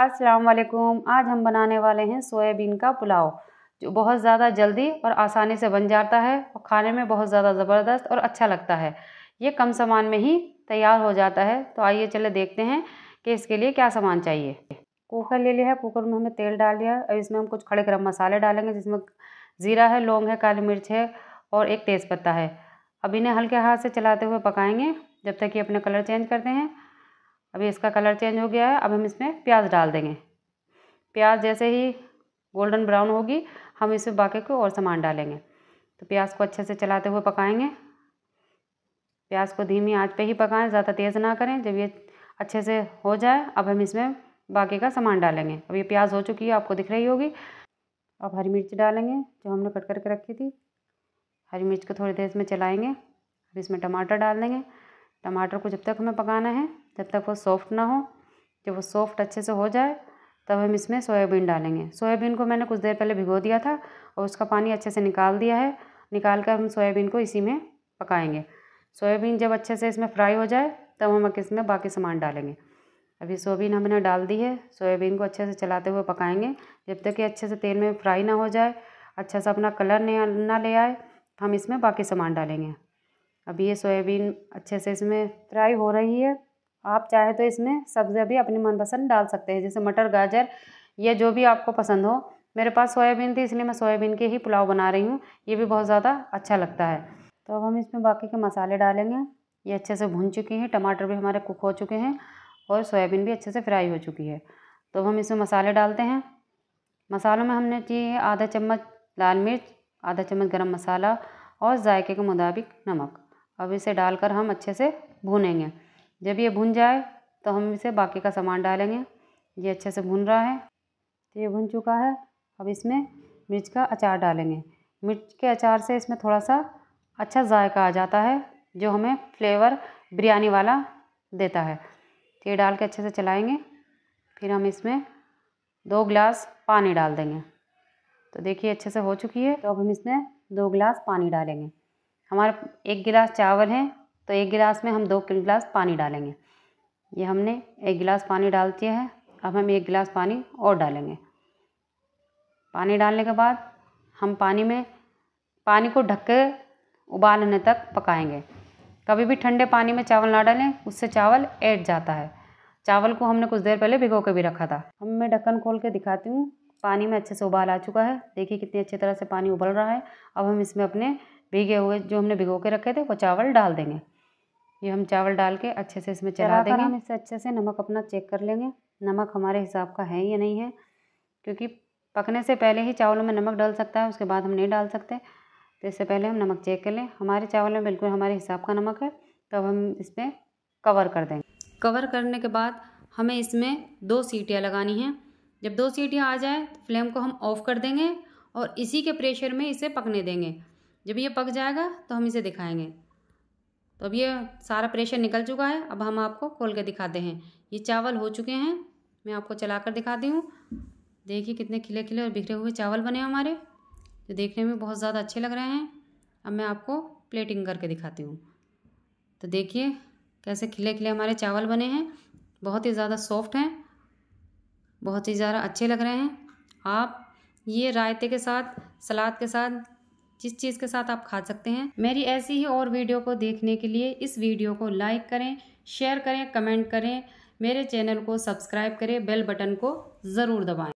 अस्सलाम वालेकुम आज हम बनाने वाले हैं सोयाबीन का पुलाव जो बहुत ज़्यादा जल्दी और आसानी से बन जाता है और खाने में बहुत ज़्यादा ज़बरदस्त और अच्छा लगता है ये कम सामान में ही तैयार हो जाता है तो आइए चले देखते हैं कि इसके लिए क्या सामान चाहिए कुकर ले लिया है कुकर में हमने तेल डाल लिया और इसमें हम कुछ खड़े गर्म मसाले डालेंगे जिसमें ज़ीरा है लौंग है काली मिर्च है और एक तेज़पत्ता है अब इन्हें हल्के हाथ से चलाते हुए पकाएंगे जब तक ये अपने कलर चेंज करते हैं अभी इसका कलर चेंज हो गया है अब हम इसमें प्याज डाल देंगे प्याज जैसे ही गोल्डन ब्राउन होगी हम इसमें बाकी को और सामान डालेंगे तो प्याज को अच्छे से चलाते हुए पकाएंगे प्याज को धीमी आंच पे ही पकाएं ज़्यादा तेज़ ना करें जब ये अच्छे से हो जाए अब हम इसमें बाकी का सामान डालेंगे अब ये प्याज हो चुकी है आपको दिख रही होगी अब हरी मिर्च डालेंगे जो हमने कट करके रखी थी हरी मिर्च को थोड़ी देर इसमें चलाएँगे अब इसमें टमाटर डाल देंगे टमाटर को जब तक हमें पकाना है जब तक वो सॉफ़्ट ना हो जब वो सॉफ़्ट अच्छे से हो जाए तब हम इसमें सोयाबीन डालेंगे सोयाबीन को मैंने कुछ देर पहले भिगो दिया था और उसका पानी अच्छे से निकाल दिया है निकाल कर हम सोयाबीन को इसी में पकाएंगे सोयाबीन जब अच्छे से इसमें फ्राई हो जाए तब हम इसमें बाकी सामान डालेंगे अभी सोयाबीन हमने डाल दी है सोयाबीन को अच्छे से चलाते हुए पकाएंगे जब तक ये अच्छे से तेल में फ्राई ना हो जाए अच्छा सा अपना कलर ना ले आए हम इसमें बाकी सामान डालेंगे अभी ये सोयाबीन अच्छे से इसमें फ्राई हो रही है आप चाहे तो इसमें सब्जियाँ भी अपनी मनपसंद डाल सकते हैं जैसे मटर गाजर या जो भी आपको पसंद हो मेरे पास सोयाबीन थी इसलिए मैं सोयाबीन के ही पुलाव बना रही हूँ ये भी बहुत ज़्यादा अच्छा लगता है तो अब हम इसमें बाकी के मसाले डालेंगे ये अच्छे से भून चुके हैं टमाटर भी हमारे कुक हो चुके हैं और सोयाबीन भी अच्छे से फ्राई हो चुकी है तो अब हम इसमें मसाले डालते हैं मसालों में हमने चाहिए आधा चम्मच लाल मिर्च आधा चम्मच गरम मसाला और जायके के मुताबिक नमक अब इसे डालकर हम अच्छे से भूनेंगे जब ये भुन जाए तो हम इसे बाकी का सामान डालेंगे ये अच्छे से भुन रहा है तो ये भुन चुका है अब इसमें मिर्च का अचार डालेंगे मिर्च के अचार से इसमें थोड़ा सा अच्छा जायका आ जाता है जो हमें फ्लेवर बिरयानी वाला देता है तो ये डाल के अच्छे से चलाएंगे फिर हम इसमें दो गिलास पानी डाल देंगे तो देखिए अच्छे से हो चुकी है तो अब हम इसमें दो गिलास पानी डालेंगे हमारा एक गिलास चावल है तो एक गिलास में हम दो गिलास पानी डालेंगे ये हमने एक गिलास पानी डाल दिया है अब हम एक गिलास पानी और डालेंगे पानी डालने के बाद हम पानी में पानी को ढक के उबालने तक पकाएंगे कभी भी ठंडे पानी में चावल ना डालें उससे चावल ऐट जाता है चावल को हमने कुछ देर पहले भिगो के भी रखा था अब मैं ढक्कन खोल के दिखाती हूँ पानी में अच्छे से उबाल आ चुका है देखिए कितनी अच्छी तरह से पानी उबल रहा है अब हम इसमें अपने भीगे हुए जो हमने भिगो के रखे थे वो चावल डाल देंगे ये हम चावल डाल के अच्छे से इसमें चला देंगे हम इसे अच्छे से नमक अपना चेक कर लेंगे नमक हमारे हिसाब का है या नहीं है क्योंकि पकने से पहले ही चावलों में नमक डाल सकता है उसके बाद हम नहीं डाल सकते तो इससे पहले हम नमक चेक कर लें हमारे चावल में बिल्कुल हमारे हिसाब का नमक है तब तो हम इसमें कवर कर देंगे कवर करने के बाद हमें इसमें दो सीटियाँ लगानी हैं जब दो सीटियाँ आ जाए तो फ्लेम को हम ऑफ़ कर देंगे और इसी के प्रेशर में इसे पकने देंगे जब ये पक जाएगा तो हम इसे दिखाएंगे तो अब ये सारा प्रेशर निकल चुका है अब हम आपको खोल के दिखाते हैं ये चावल हो चुके हैं मैं आपको चला कर दिखाती हूँ देखिए कितने खिले खिले और बिखरे हुए चावल बने हमारे जो देखने में बहुत ज़्यादा अच्छे लग रहे हैं अब मैं आपको प्लेटिंग करके दिखाती हूँ तो देखिए कैसे खिले खिले हमारे चावल बने हैं बहुत ही ज़्यादा सॉफ्ट हैं बहुत ही ज़्यादा अच्छे लग रहे हैं आप ये रायते के साथ सलाद के साथ जिस चीज़ के साथ आप खा सकते हैं मेरी ऐसी ही और वीडियो को देखने के लिए इस वीडियो को लाइक करें शेयर करें कमेंट करें मेरे चैनल को सब्सक्राइब करें बेल बटन को ज़रूर दबाएँ